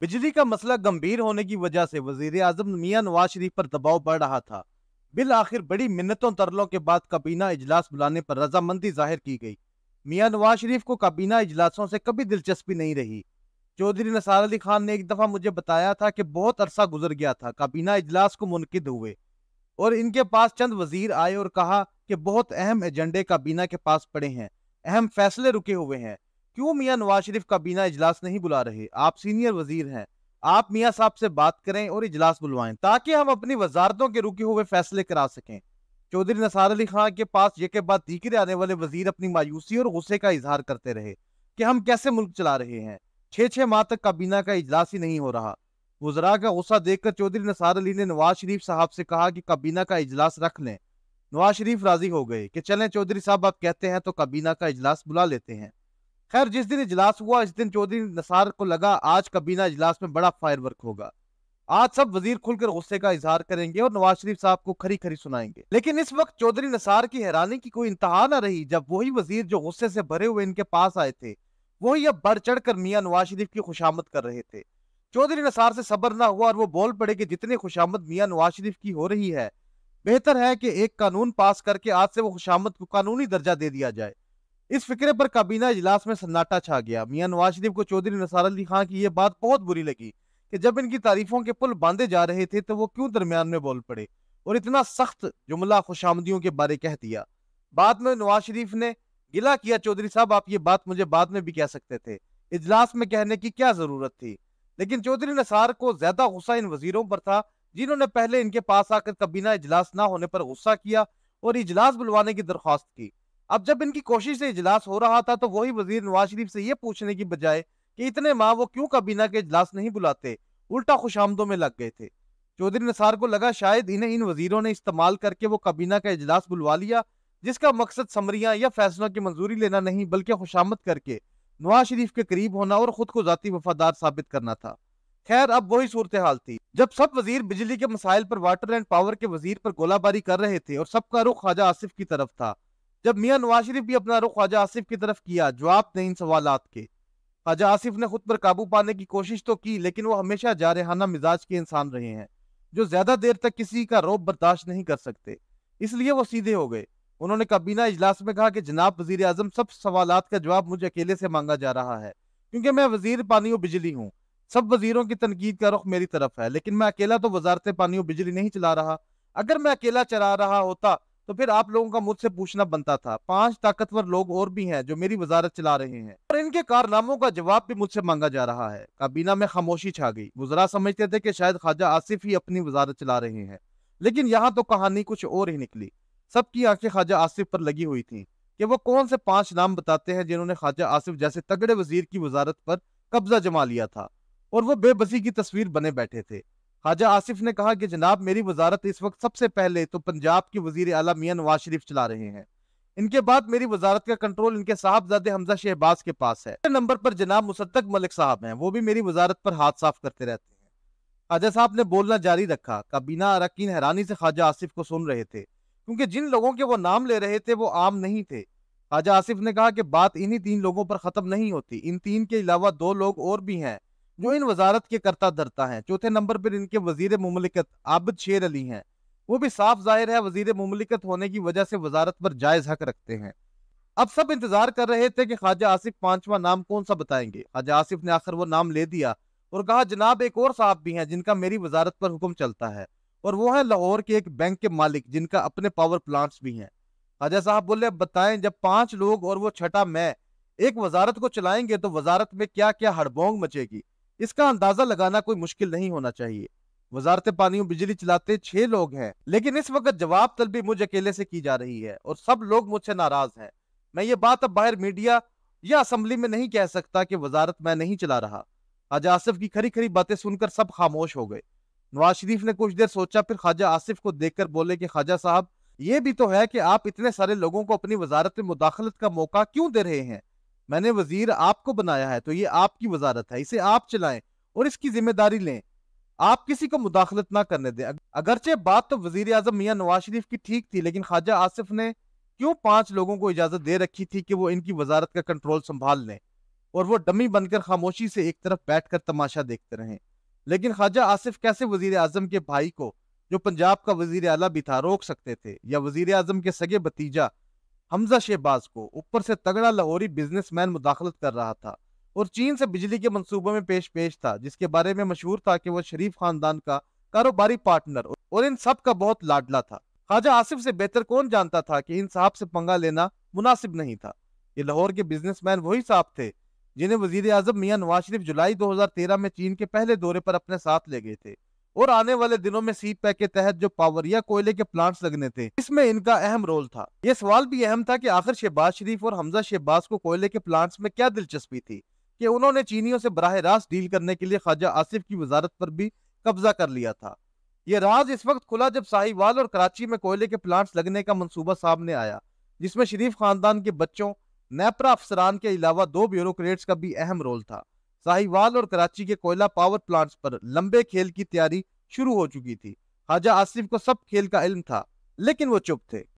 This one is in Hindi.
बिजली का मसला गंभीर होने की वजह से वजीर आजम मियाँ नवाज शरीफ पर दबाव बढ़ रहा था बिल आखिर बड़ी मिन्नतों तरलों के बाद काबीना इजलास बुलाने पर रजामंदी जाहिर की गई मियाँ नवाज शरीफ को काबीना इजलासों से कभी दिलचस्पी नहीं रही चौधरी नसार अली खान ने एक दफ़ा मुझे बताया था कि बहुत अरसा गुजर गया था काबीना इजलास को मुनद हुए और इनके पास चंद वजीर आए और कहा कि बहुत अहम एजेंडे काबीना के पास पड़े हैं अहम फैसले रुके हुए हैं क्यों मियाँ नवाज शरीफ काबीना इजलास नहीं बुला रहे आप सीनियर वजीर हैं आप मियाँ साहब से बात करें और इजलास बुलवाएं ताकि हम अपनी वजारतों के रुके हुए फैसले करा सकें चौधरी नसार अली खान के पास ये के बाद दीगर आने वाले वजीर अपनी मायूसी और गुस्से का इजहार करते रहे कि हम कैसे मुल्क चला रहे हैं छः छः माह तक काबीना का इजलास ही नहीं हो रहा वजरा का गुस्सा देखकर चौधरी नसार अली ने नवाज शरीफ साहब से कहा कि काबीना का इजलास रख लें नवाज शरीफ राजी हो गए कि चलें चौधरी साहब आप कहते हैं तो काबीना का इजलास बुला लेते हैं खैर जिस दिन इजलास हुआ इस दिन चौधरी नसार को लगा आज काबीना इजलास में बड़ा फायरवर्क होगा आज सब वजीर खुलकर गुस्से का इजहार करेंगे और नवाज शरीफ साहब को खरी खरी सुनाएंगे लेकिन इस वक्त चौधरी नसार की हैरानी की कोई इंतहा न रही जब वही वजीर जो गुस्से से भरे हुए इनके पास आए थे वही अब बढ़ चढ़ कर मियाँ नवाज शरीफ की खुशामद कर रहे थे चौधरी नसार से सबर ना हुआ और वो बोल पड़े कि जितनी खुशामद मियाँ नवाज शरीफ की हो रही है बेहतर है कि एक कानून पास करके आज से वो खुशामद को कानूनी दर्जा दे दिया जाए इस फिक्रे पर काबीना इजलास में सन्नाटा छा गया मियाँ नवाज शरीफ को चौधरी नसार अली खान की यह बात बहुत बुरी लगी कि जब इनकी तारीफों के पुल बांधे जा रहे थे तो वो क्यों दरमियान में बोल पड़े और इतना सख्त जुमला खुशामदियों के बारे कह दिया बाद में नवाज शरीफ ने गिला किया चौधरी साहब आप ये बात मुझे बाद में भी कह सकते थे इजलास में कहने की क्या जरूरत थी लेकिन चौधरी नसार को ज्यादा गुस्सा इन वजीरों पर था जिन्होंने पहले इनके पास आकर कबीना इजलास ना होने पर गुस्सा किया और इजलास बुलवाने की दरख्वास्त की अब जब इनकी कोशिश से इजलास हो रहा था तो वही वजीर नवाज शरीफ से ये पूछने की बजाय कि इतने माह वो क्यों काबीना के इजलास नहीं बुलाते उल्टा खुशामदों में लग गए थे चौधरी निसार को लगा शायद इन्हें इन वजीरों ने इस्तेमाल करके वो काबीना का इजलास बुलवा लिया जिसका मकसद समरिया या फैसलों की मंजूरी लेना नहीं बल्कि खुशामद करके नवाज शरीफ के करीब होना और खुद को जाती वफादार साबित करना था खैर अब वही सूरत हाल थी जब सब वजीर बिजली के मसाइल पर वाटर एंड पावर के वजीर पर गोलाबारी कर रहे थे और सबका रुख ख्वाजा आसिफ की तरफ था जब मियाँ नवाज शरीफ भी अपना रुख ख्वाजा आसिफ की तरफ किया जवाब ने इन सवाल के ख्वाजा आसिफ ने खुद पर काबू पाने की कोशिश तो की लेकिन वो हमेशा जारहाना मिजाज के इंसान रहे हैं जो ज्यादा देर तक किसी का रोब बर्दाश्त नहीं कर सकते इसलिए वो सीधे हो गए उन्होंने काबीना इजलास में कहा कि जनाब वजीर अजम सब सवाल का जवाब मुझे अकेले से मांगा जा रहा है क्योंकि मैं वजीर पानी और बिजली हूँ सब वजीरों की तनकीद का रुख मेरी तरफ है लेकिन मैं अकेला तो वजारत पानी और बिजली नहीं चला रहा अगर मैं अकेला चला रहा होता तो फिर आप लोगों का मुझसे पूछना बनता था पांच ताकतवर लोग और भी हैं जो मेरी वजारत चला रहे हैं और इनके कारनामों का जवाब भी मुझसे मांगा जा रहा है काबीना में खामोशी छा गई गुजरा समझते थे कि शायद ख्वाजा आसिफ ही अपनी वजारत चला रहे हैं लेकिन यहाँ तो कहानी कुछ और ही निकली सबकी आंखें ख्वाजा आसिफ पर लगी हुई थी कि वो कौन से पांच नाम बताते हैं जिन्होंने ख्वाजा आसिफ जैसे तगड़े वजीर की वजारत पर कब्जा जमा लिया था और वो बेबसी की तस्वीर बने बैठे थे हाजा आसिफ ने कहा कि जनाब मेरी वजारत इस वक्त सबसे पहले तो पंजाब की वजीर अला मियाँ नवाज शरीफ चला रहे हैं इनके बाद मेरी वजारत का कंट्रोल इनके साहबजादे हमजा शहबाज के पास है नंबर पर जनाब मुसदक मलिक साहब हैं वो भी मेरी वजारत पर हाथ साफ करते रहते हैं खाजा साहब ने बोलना जारी रखा काबीना अरकिन हैरानी से ख्वाजा आसिफ को सुन रहे थे क्योंकि जिन लोगों के वो नाम ले रहे थे वो आम नहीं थे ख्वाजा आसिफ ने कहा कि बात इन्हीं तीन लोगों पर ख़त्म नहीं होती इन तीन के अलावा दो लोग और भी हैं जो इन वजारत के करता धरता है चौथे नंबर पर इनके वजीर ममलिकत आबद शेर अली हैं वो भी साफ जाहिर है वजीर ममलिकत होने की वजह से वजारत पर जायज हक रखते हैं अब सब इंतजार कर रहे थे कि ख्वाजा आसिफ पांचवा नाम कौन सा बताएंगे ख्वाजा आसिफ ने आखिर वो नाम ले दिया और कहा जनाब एक और साहब भी हैं जिनका मेरी वजारत पर हुक्म चलता है और वो है लाहौर के एक बैंक के मालिक जिनका अपने पावर प्लांट्स भी हैं ख्वाजा साहब बोले बताएं जब पांच लोग और वो छठा मैं एक वजारत को चलाएंगे तो वजारत में क्या क्या हड़बोंग मचेगी इसका अंदाजा लगाना कोई मुश्किल नहीं होना चाहिए वजारत पानी और बिजली चलाते छह लोग हैं लेकिन इस वक्त जवाब तलबी मुझे अकेले से की जा रही है और सब लोग मुझसे नाराज हैं मैं ये बात अब बाहर मीडिया या असम्बली में नहीं कह सकता कि वजारत मैं नहीं चला रहा खाजा आसिफ की खरी खरी बातें सुनकर सब खामोश हो गए नवाज शरीफ ने कुछ देर सोचा फिर ख्वाजा आसिफ को देखकर बोले कि ख्वाजा साहब ये भी तो है कि आप इतने सारे लोगों को अपनी वजारत में मुदाखलत का मौका क्यों दे रहे हैं मैंने वजीर आपको बनाया है तो ये आपकी वजारत है इसे आप चलाएं और इसकी जिम्मेदारी लें आप किसी को मुदाखलत ना करने दें अगरचे बात तो वजीर आजम मियाँ नवाज शरीफ की ठीक थी लेकिन ख्वाजा आसिफ ने क्यों पांच लोगों को इजाजत दे रखी थी कि वो इनकी वजारत का कंट्रोल संभाल लें और वो डमी बनकर खामोशी से एक तरफ बैठ कर तमाशा देखते रहें लेकिन ख्वाजा आसिफ कैसे वजीर आजम के भाई को जो पंजाब का वजीर अला भी था रोक सकते थे या वजीर अजम के सगे भतीजा हमजा शहबाज को ऊपर से तगड़ा लाहौरी बिजनेसमैन मुदाखलत कर रहा था और चीन से बिजली के मंसूबों में पेश पेश था जिसके बारे में मशहूर था कि वह शरीफ खानदान का कारोबारी पार्टनर और इन सब का बहुत लाडला था ख्वाजा आसिफ से बेहतर कौन जानता था कि इन साहब से पंगा लेना मुनासिब नहीं था ये लाहौर के बिजनेसमैन वही साहब थे जिन्हें वजीर अजम मियाँ नवाज शरीफ जुलाई तेरह में चीन के पहले दौरे पर अपने साथ ले गए थे और आने वाले दिनों में सी पैक के तहत जो पावर या कोयले के प्लांट्स लगने थे इसमें इनका अहम रोल था यह सवाल भी अहम था कि आखिर शहबाज शरीफ और हमजा शहबाज को कोयले के प्लांट्स में क्या दिलचस्पी थी कि उन्होंने चीनियों से बरह रास्त डील करने के लिए ख्वाजा आसिफ की वजारत पर भी कब्जा कर लिया था यह राज इस वक्त खुला जब साहिवाल और कराची में कोयले के प्लांट्स लगने का मनसूबा सामने आया जिसमें शरीफ खानदान के बच्चों नेपरा अफसरान के अलावा दो ब्यूरोक्रेट्स का भी अहम रोल था साहिवाल और कराची के कोयला पावर प्लांट्स पर लंबे खेल की तैयारी शुरू हो चुकी थी हाजा आसिफ को सब खेल का इल्म था लेकिन वो चुप थे